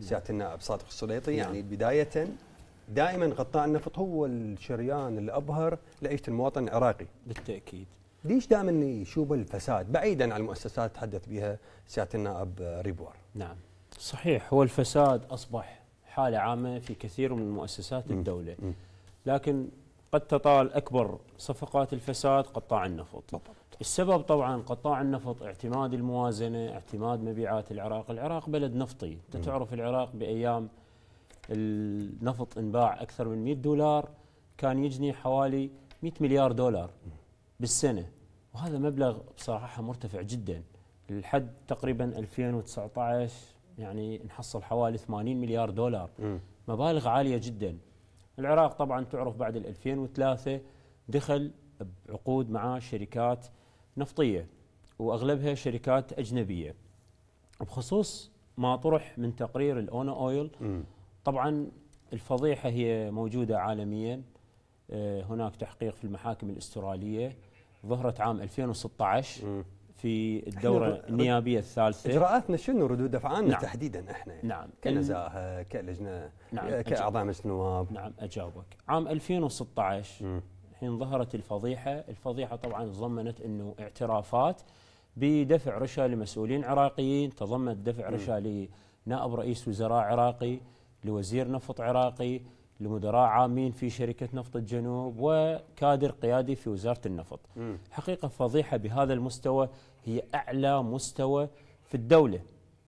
نعم. سياده النائب صادق السليطي يعني نعم. بدايه دائما غطاء النفط هو الشريان الابهر لعيشه المواطن العراقي بالتاكيد ليش دائما يشوب الفساد بعيدا عن المؤسسات تحدث بها سياده النائب ريبور نعم صحيح هو الفساد اصبح حاله عامه في كثير من مؤسسات الدوله لكن قد تطال أكبر صفقات الفساد قطاع النفط بالضبط. السبب طبعا قطاع النفط اعتماد الموازنة اعتماد مبيعات العراق العراق بلد نفطي أنت تعرف العراق بأيام النفط انباع أكثر من 100 دولار كان يجني حوالي 100 مليار دولار بالسنة وهذا مبلغ بصراحة مرتفع جدا لحد تقريبا 2019 يعني نحصل حوالي 80 مليار دولار مبالغ عالية جدا العراق طبعا تعرف بعد 2003 دخل بعقود مع شركات نفطية وأغلبها شركات أجنبية بخصوص ما طرح من تقرير الأونا أويل طبعا الفضيحة هي موجودة عالميا آه، هناك تحقيق في المحاكم الاسترالية ظهرت عام 2016 في الدورة النيابية الثالثة إجراءاتنا شنو ردود أفعالنا نعم تحديدا إحنا نعم كنزاهة كلجنة نعم كأعضاء مجلس النواب نعم أجاوبك عام 2016 حين ظهرت الفضيحة الفضيحة طبعا تضمنت أنه اعترافات بدفع رشا لمسؤولين عراقيين تضمنت دفع رشا لنائب رئيس وزراء عراقي لوزير نفط عراقي لمدراء عامين في شركة نفط الجنوب وكادر قيادي في وزارة النفط م. حقيقة فضيحة بهذا المستوى هي أعلى مستوى في الدولة